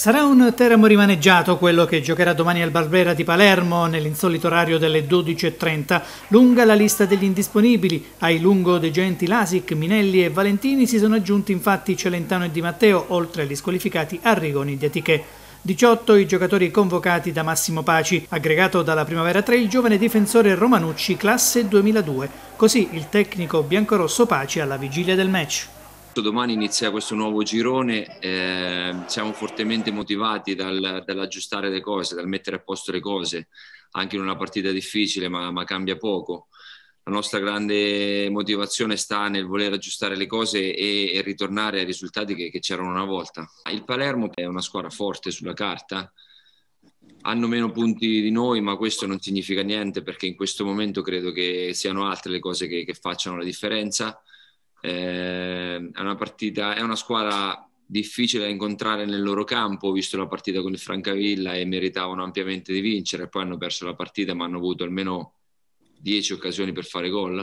Sarà un Teramo rimaneggiato quello che giocherà domani al Barbera di Palermo nell'insolito orario delle 12.30. Lunga la lista degli indisponibili. Ai lungo degenti Lasic, Minelli e Valentini si sono aggiunti infatti Celentano e Di Matteo, oltre agli squalificati Arrigoni di Atichè. 18 i giocatori convocati da Massimo Paci, aggregato dalla Primavera 3 il giovane difensore Romanucci, classe 2002. Così il tecnico biancorosso Paci alla vigilia del match. Domani inizia questo nuovo girone, eh, siamo fortemente motivati dal, dall'aggiustare le cose, dal mettere a posto le cose, anche in una partita difficile ma, ma cambia poco. La nostra grande motivazione sta nel voler aggiustare le cose e, e ritornare ai risultati che, che c'erano una volta. Il Palermo è una squadra forte sulla carta, hanno meno punti di noi, ma questo non significa niente perché in questo momento credo che siano altre le cose che, che facciano la differenza. Eh, è una partita, è una squadra difficile da incontrare nel loro campo, visto la partita con il Francavilla e meritavano ampiamente di vincere, poi hanno perso la partita ma hanno avuto almeno 10 occasioni per fare gol.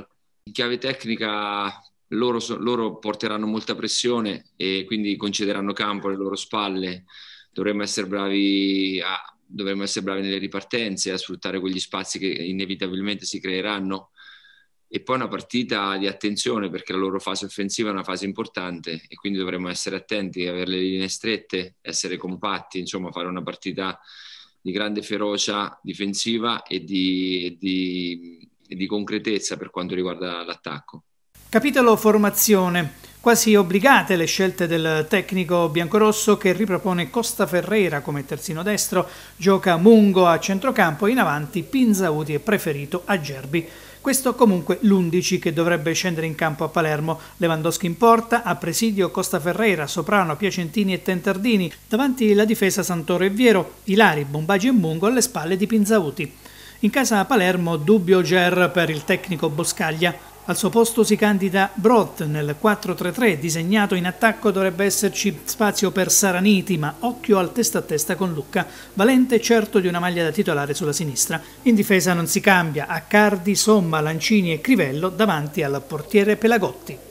In chiave tecnica loro, loro porteranno molta pressione e quindi concederanno campo alle loro spalle, dovremmo essere bravi a, dovremmo essere bravi nelle ripartenze, a sfruttare quegli spazi che inevitabilmente si creeranno e poi una partita di attenzione perché la loro fase offensiva è una fase importante e quindi dovremmo essere attenti, avere le linee strette, essere compatti, insomma fare una partita di grande ferocia difensiva e di, di, di concretezza per quanto riguarda l'attacco. Capitolo formazione. Quasi obbligate le scelte del tecnico biancorosso che ripropone Costa Ferreira come terzino destro, gioca Mungo a centrocampo e in avanti Pinzauti è preferito a Gerbi. Questo comunque l'11 che dovrebbe scendere in campo a Palermo. Lewandowski in porta, a presidio Costa Ferreira, Soprano, Piacentini e Tentardini. Davanti la difesa Santoro e Viero, Ilari, Bombagi e Mungo alle spalle di Pinzauti. In casa a Palermo dubbio Ger per il tecnico Boscaglia. Al suo posto si candida Brod nel 4-3-3, disegnato in attacco dovrebbe esserci spazio per Saraniti, ma occhio al testa a testa con Lucca, valente certo di una maglia da titolare sulla sinistra. In difesa non si cambia, Accardi, Somma, Lancini e Crivello davanti al portiere Pelagotti.